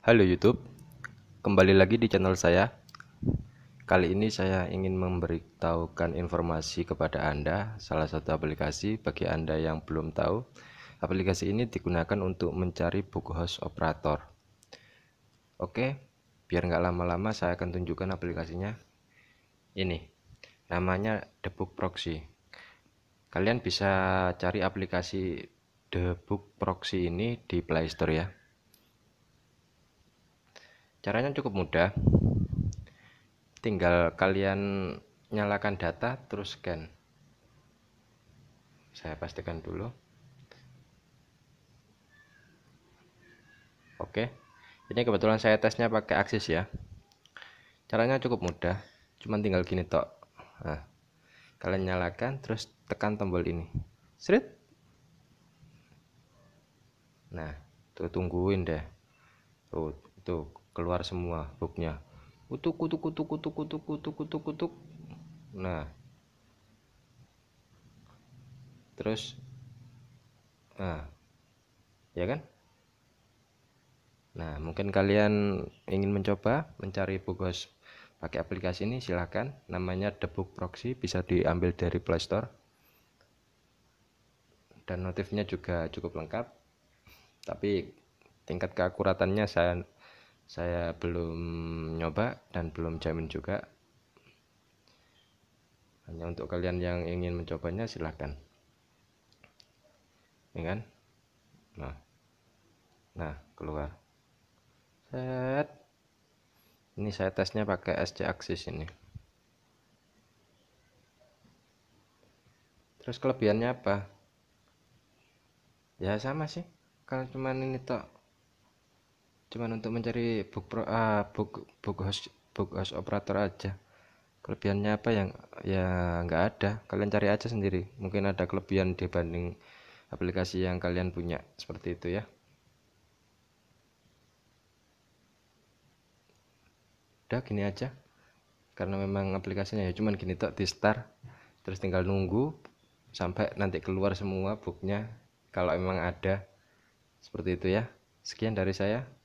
Halo YouTube, kembali lagi di channel saya. Kali ini saya ingin memberitahukan informasi kepada Anda, salah satu aplikasi bagi Anda yang belum tahu. Aplikasi ini digunakan untuk mencari buku host operator. Oke, biar nggak lama-lama saya akan tunjukkan aplikasinya. Ini, namanya The Book Proxy. Kalian bisa cari aplikasi The Book Proxy ini di Play Store ya. Caranya cukup mudah. Tinggal kalian nyalakan data terus scan. Saya pastikan dulu. Oke. Ini kebetulan saya tesnya pakai Axis ya. Caranya cukup mudah. Cuman tinggal gini tok. Nah, kalian nyalakan terus tekan tombol ini. Srit. Nah, tuh tungguin deh. Tuh, tuh keluar semua booknya kutuk kutuk kutuk kutuk kutuk kutuk kutuk kutuk nah terus nah ya kan nah mungkin kalian ingin mencoba mencari bugos pakai aplikasi ini silahkan namanya Book proxy bisa diambil dari playstore dan notifnya juga cukup lengkap tapi tingkat keakuratannya saya saya belum nyoba dan belum jamin juga hanya untuk kalian yang ingin mencobanya silahkan ini ya kan nah nah keluar set ini saya tesnya pakai SC axis ini terus kelebihannya apa ya sama sih kalau cuman ini tok cuman untuk mencari book pro, uh, book book host book host operator aja kelebihannya apa yang ya nggak ada kalian cari aja sendiri mungkin ada kelebihan dibanding aplikasi yang kalian punya seperti itu ya udah gini aja karena memang aplikasinya ya cuman gini tok di start terus tinggal nunggu sampai nanti keluar semua booknya kalau memang ada seperti itu ya sekian dari saya